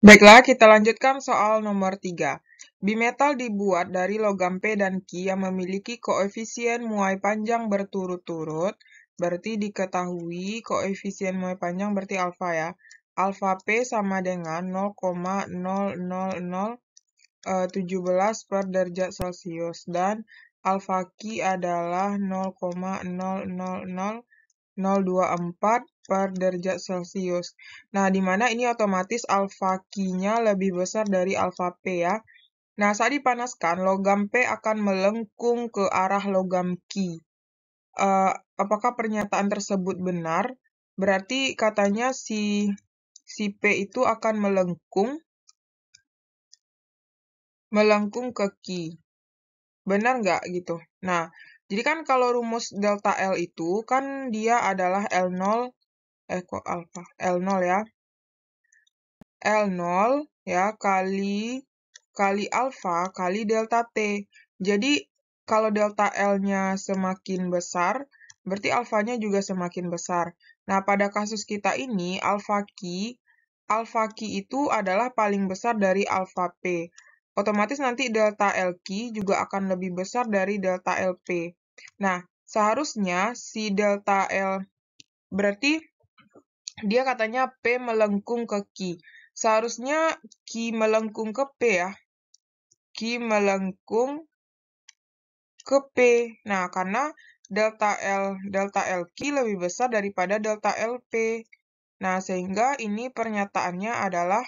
Baiklah, kita lanjutkan soal nomor 3. Bimetal dibuat dari logam P dan Q yang memiliki koefisien muai panjang berturut-turut, berarti diketahui koefisien muai panjang berarti alfa ya. Alfa P sama dengan 0,00017 eh, per derajat Celcius dan alfa Q adalah 0,000 0,24 per derajat Celcius. Nah, di mana ini otomatis alfa Q-nya lebih besar dari alfa P ya. Nah, saat dipanaskan, logam P akan melengkung ke arah logam Q. Uh, eh, apakah pernyataan tersebut benar? Berarti katanya si, si P itu akan melengkung melengkung ke Q. Benar nggak gitu? Nah, jadi kan kalau rumus delta L itu kan dia adalah L0 eh kok alfa L0 ya. L0 ya kali kali alfa kali delta T. Jadi kalau delta L-nya semakin besar, berarti alfanya juga semakin besar. Nah, pada kasus kita ini alfa Q alfa Q itu adalah paling besar dari alfa P. Otomatis nanti delta LQ juga akan lebih besar dari delta LP. Nah, seharusnya si delta L berarti dia katanya P melengkung ke Q. Seharusnya Q melengkung ke P ya. Q melengkung ke P. Nah, karena delta L, delta l LQ lebih besar daripada delta l p Nah, sehingga ini pernyataannya adalah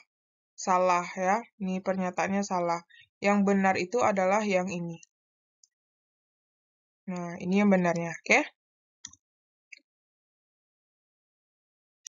salah ya. Ini pernyataannya salah. Yang benar itu adalah yang ini. Nah, ini yang benarnya, oke? Okay?